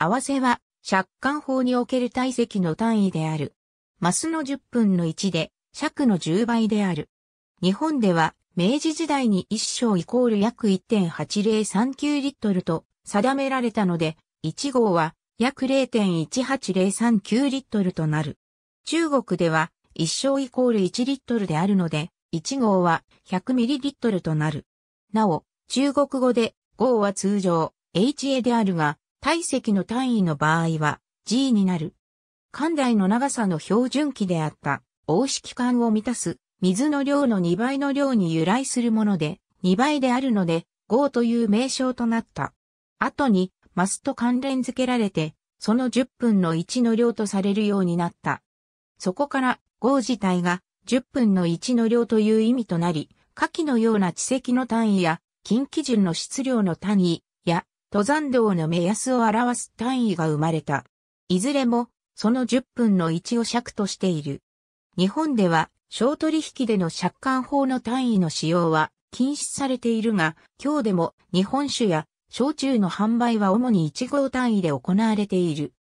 合わせは、尺間法における体積の単位である。マスの10分の1で、尺の10倍である。日本では、明治時代に一升イコール約1.8039リットルと定められたので、1号は約0.18039リットルとなる。中国では、一升イコール1リットルであるので、1号は100ミリリットルとなる。なお、中国語で、号は通常、HA であるが、体積の単位の場合は G になる。管内の長さの標準器であった大式管を満たす水の量の2倍の量に由来するもので2倍であるので号という名称となった。後にマスと関連付けられてその10分の1の量とされるようになった。そこから号自体が10分の1の量という意味となり、下記のような地積の単位や、近基準の質量の単位や、登山道の目安を表す単位が生まれた。いずれも、その10分の1を尺としている。日本では、小取引での借款法の単位の使用は禁止されているが、今日でも日本酒や焼酎の販売は主に1号単位で行われている。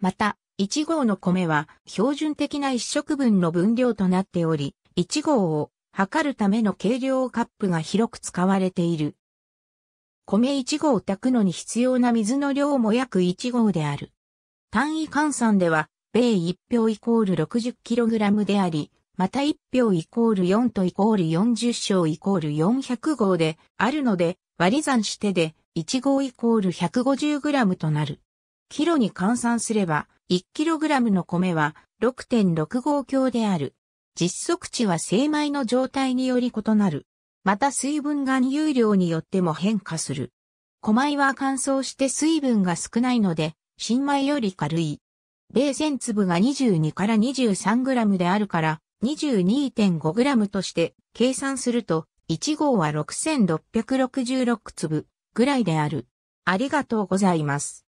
また、1号の米は標準的な1食分の分量となっており、1号を測るための計量カップが広く使われている。米1合炊くのに必要な水の量も約1合である。単位換算では、米1票イコール 60kg であり、また1票イコール4とイコール40升イコール400号であるので、割り算してで、1号イコール 150g となる。キロに換算すれば、1kg の米は6.65強である。実測値は精米の状態により異なる。また水分含有量によっても変化する。小米は乾燥して水分が少ないので、新米より軽い。米線粒が22から23グラムであるから、22.5グラムとして計算すると、1号は6666粒ぐらいである。ありがとうございます。